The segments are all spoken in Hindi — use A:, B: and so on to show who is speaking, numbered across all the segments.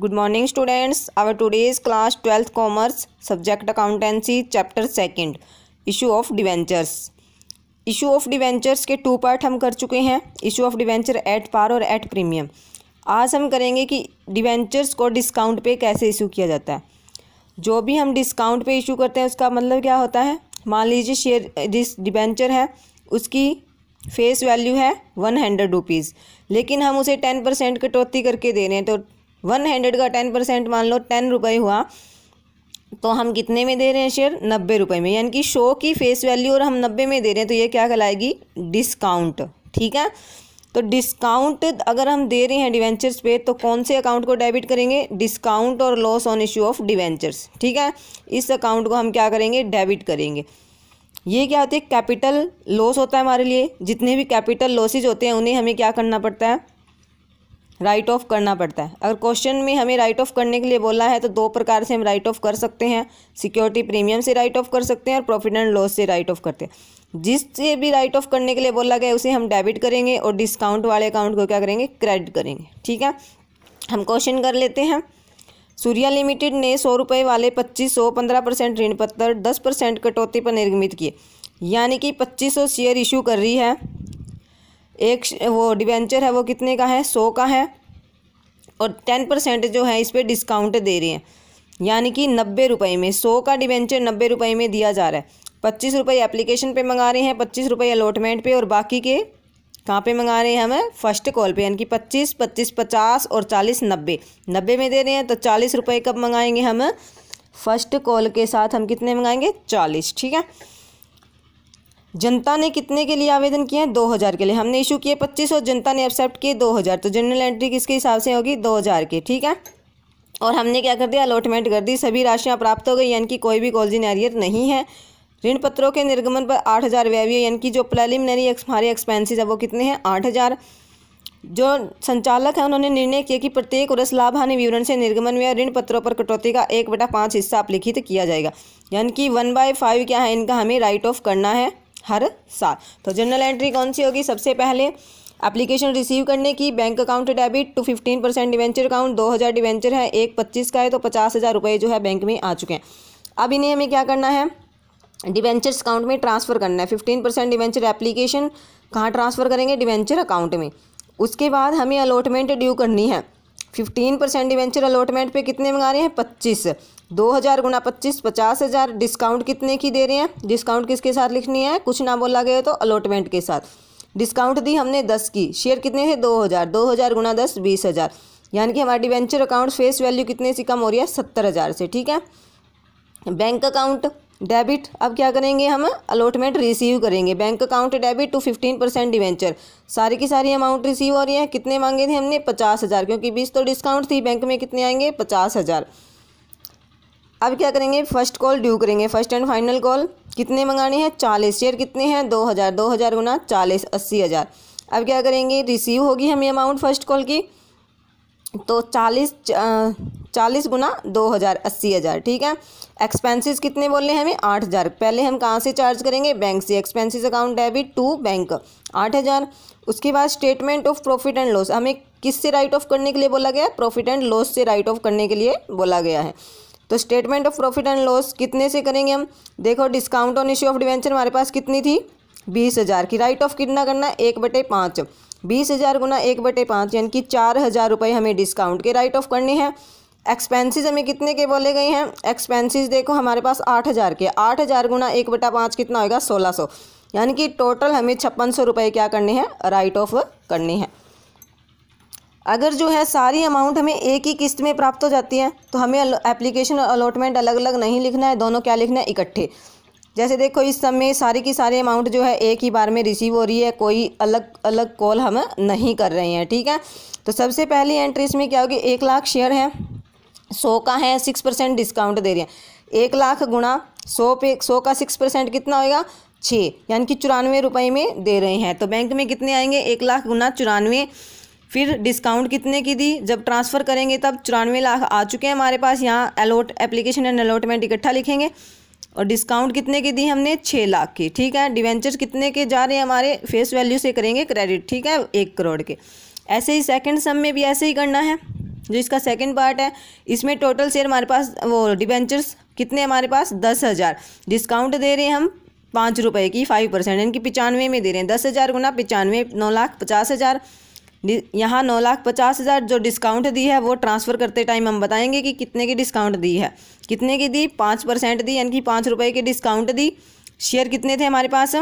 A: good morning students our today's class twelfth commerce subject accountancy chapter second issue of debentures issue of debentures के टू पार्ट हम कर चुके हैं issue of debenture at par और एट प्रीमियम आज हम करेंगे कि डिवेंचर्स को डिस्काउंट पे कैसे इशू किया जाता है जो भी हम डिस्काउंट पे इशू करते हैं उसका मतलब क्या होता है मान लीजिए शेयर जिस डिवेंचर है उसकी फेस वैल्यू है वन हंड्रेड रुपीज़ लेकिन हम उसे टेन परसेंट कटौती करके दे रहे हैं तो वन हंड्रेड का टेन परसेंट मान लो टेन रुपये हुआ तो हम कितने में दे रहे हैं शेयर नब्बे रुपये में यानी कि शो की फेस वैल्यू और हम नब्बे में दे रहे हैं तो ये क्या कहलाएगी डिस्काउंट ठीक है तो डिस्काउंट अगर हम दे रहे हैं डिवेंचर्स पे तो कौन से अकाउंट को डेबिट करेंगे डिस्काउंट और loss on issue of debentures ठीक है इस अकाउंट को हम क्या करेंगे डेबिट करेंगे ये क्या होते है कैपिटल लॉस होता है हमारे लिए जितने भी कैपिटल लॉसेज होते हैं उन्हें हमें क्या करना पड़ता है राइट ऑफ करना पड़ता है अगर क्वेश्चन में हमें राइट ऑफ करने के लिए बोला है तो दो प्रकार से हम राइट ऑफ कर सकते हैं सिक्योरिटी प्रीमियम से राइट ऑफ कर सकते हैं और प्रॉफिट एंड लॉस से राइट ऑफ करते हैं जिससे भी राइट ऑफ करने के लिए बोला गया उसे हम डेबिट करेंगे और डिस्काउंट वाले अकाउंट को क्या करेंगे क्रेडिट करेंगे ठीक है हम क्वेश्चन कर लेते हैं सूर्या लिमिटेड ने सौ रुपये वाले पच्चीस सौ पंद्रह परसेंट ऋण पत्र दस परसेंट कटौती पर निर्गमित किए यानी कि पच्चीस सौ शेयर इशू कर रही है एक वो डिवेंचर है वो कितने का है सौ का है और टेन परसेंट जो है इस पर डिस्काउंट दे रही हैं यानी कि नब्बे रुपये में सौ का डिवेंचर नब्बे रुपये में दिया जा रहा है पच्चीस रुपये एप्लीकेशन पे मंगा रहे हैं पच्चीस रुपये अलॉटमेंट पे और बाकी के कहाँ पे मंगा रहे हैं हमें फर्स्ट कॉल पे यानी कि पच्चीस पच्चीस पचास और चालीस नब्बे नब्बे में दे रहे हैं तो चालीस रुपये कब मंगाएंगे हम फर्स्ट कॉल के साथ हम कितने मंगाएंगे चालीस ठीक है जनता ने कितने के लिए आवेदन किए हैं दो हज़ार के लिए हमने इशू किए पच्चीस और जनता ने एक्सेप्ट किए दो हज़ार तो जनरल एंट्री किसके हिसाब से होगी दो हज़ार के ठीक है और हमने क्या कर दिया अलॉटमेंट कर दी सभी राशियाँ प्राप्त हो गई यानी कि कोई भी कॉलजिन एरियर नहीं है ऋण पत्रों के निर्गमन पर आठ हज़ार व्यय यानी कि जो प्रेलिमिनरी हमारे एक्सपेंसिज है वो कितने हैं आठ हज़ार जो संचालक हैं उन्होंने निर्णय किया कि प्रत्येक वर्ष लाभ हानि विवरण से निर्गमन व्यय ऋण पत्रों पर कटौती का एक बटा पाँच हिस्सा आप लिखित किया जाएगा यानी कि वन बाय फाइव क्या है इनका हमें राइट ऑफ करना है हर साल तो जनरल एंट्री कौन सी होगी सबसे पहले एप्लीकेशन रिसीव करने की bank account debit to fifteen percent debenture account दो हज़ार डिवेंचर है एक पच्चीस का है तो पचास हज़ार रुपये जो है बैंक में आ चुके हैं अब इन्हें हमें क्या करना है डिवेंचर्स अकाउंट में ट्रांसफ़र करना है फिफ्टीन परसेंट डिवेंचर एप्लीकेशन कहाँ ट्रांसफ़र करेंगे डिवेंचर अकाउंट में उसके बाद हमें अलॉटमेंट ड्यू करनी है फिफ्टीन परसेंट डिवेंचर अलॉटमेंट पर कितने मंगा रहे हैं पच्चीस दो हज़ार गुना पच्चीस पचास हज़ार डिस्काउंट कितने की दे रहे हैं डिस्काउंट किसके साथ लिखनी है कुछ ना बोला गया तो अलॉटमेंट के साथ डिस्काउंट दी हमने दस की शेयर कितने थे दो हज़ार दो हज़ार गुना दस बीस हज़ार यानी कि हमारा डिवेंचर अकाउंट फेस वैल्यू कितने से कम हो रही है सत्तर हज़ार से ठीक है बैंक अकाउंट डेबिट अब क्या करेंगे हम अलॉटमेंट रिसीव करेंगे bank account debit to fifteen percent debenture सारी की सारी अमाउंट रिसीव हो रही है कितने मांगे थे हमने पचास हज़ार क्योंकि बीस तो डिस्काउंट थी बैंक में कितने आएंगे पचास हज़ार अब क्या करेंगे फर्स्ट कॉल ड्यू करेंगे फर्स्ट एंड फाइनल कॉल कितने मंगाने हैं चालीस शेयर कितने हैं दो हज़ार दो हज़ार गुना चालीस अस्सी हज़ार अब क्या करेंगे रिसीव होगी हमें अमाउंट फर्स्ट कॉल की तो चालीस चालीस गुना दो हज़ार अस्सी हज़ार ठीक है एक्सपेंसेस कितने बोले हैं हमें आठ हज़ार पहले हम कहाँ से चार्ज करेंगे बैंक से expenses account debit to bank आठ हज़ार उसके बाद statement of profit and loss हमें किस से राइट ऑफ करने के लिए बोला गया प्रॉफिट एंड लॉस से राइट ऑफ करने के लिए बोला गया है तो statement of profit and loss कितने से करेंगे हम देखो discount on issue of debenture हमारे पास कितनी थी बीस हज़ार की राइट ऑफ कितना करना एक बटे पाँच बीस हज़ार गुना एक बटे पाँच यानी कि चार हज़ार रुपये हमें डिस्काउंट के राइट ऑफ करने हैं एक्सपेंसेस हमें कितने के बोले गए हैं एक्सपेंसेस देखो हमारे पास आठ हज़ार के आठ हज़ार गुना एक बटा पाँच कितना होगा सोलह सौ यानी कि टोटल हमें छप्पन सौ रुपये क्या करने हैं राइट ऑफ करने हैं अगर जो है सारी अमाउंट हमें एक ही किस्त में प्राप्त हो जाती है तो हमें एप्लीकेशन और अलॉटमेंट अलग अलग नहीं लिखना है दोनों क्या लिखना है इकट्ठे जैसे देखो इस समय सारी की सारी अमाउंट जो है एक ही बार में रिसीव हो रही है कोई अलग अलग कॉल हम नहीं कर रहे हैं ठीक है तो सबसे पहली एंट्री इसमें क्या होगी एक लाख शेयर है सौ का है सिक्स परसेंट डिस्काउंट दे रहे हैं एक लाख गुणा सौ पे सौ का सिक्स परसेंट कितना होएगा छः यानी कि चुरानवे रुपये में दे रहे हैं तो बैंक में कितने आएंगे एक लाख गुना चुरानवे फिर डिस्काउंट कितने की दी जब ट्रांसफ़र करेंगे तब चौरानवे लाख आ चुके हैं हमारे पास यहाँ अलॉट एप्लीकेशन एंड अलॉटमेंट इकट्ठा लिखेंगे और डिस्काउंट कितने की दी हमने छः लाख की ठीक है डिवेंचर कितने के जा रहे हैं हमारे फेस वैल्यू से करेंगे क्रेडिट ठीक है एक करोड़ के ऐसे ही सेकेंड सम में भी ऐसे ही करना है जो इसका सेकेंड पार्ट है इसमें टोटल शेयर हमारे पास वो डिवेंचर्स कितने हमारे पास दस हज़ार डिस्काउंट दे रहे हैं हम पाँच रुपये की फाइव परसेंट इनकी पचानवे में दे रहे हैं दस हज़ार गुना पचानवे नौ लाख पचास हज़ार यहाँ नौ लाख पचास हज़ार जो डिस्काउंट दी है वो ट्रांसफ़र करते टाइम हम बताएंगे कि कितने की डिस्काउंट दी है कितने की दी पाँच परसेंट दी यानी कि पाँच रुपये की डिस्काउंट दी शेयर कितने थे हमारे पास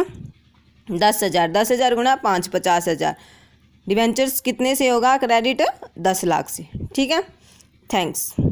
A: दस हज़ार दस हज़ार गुना पाँच पचास हज़ार डिवेंचर्स कितने से होगा क्रेडिट दस लाख से ठीक है थैंक्स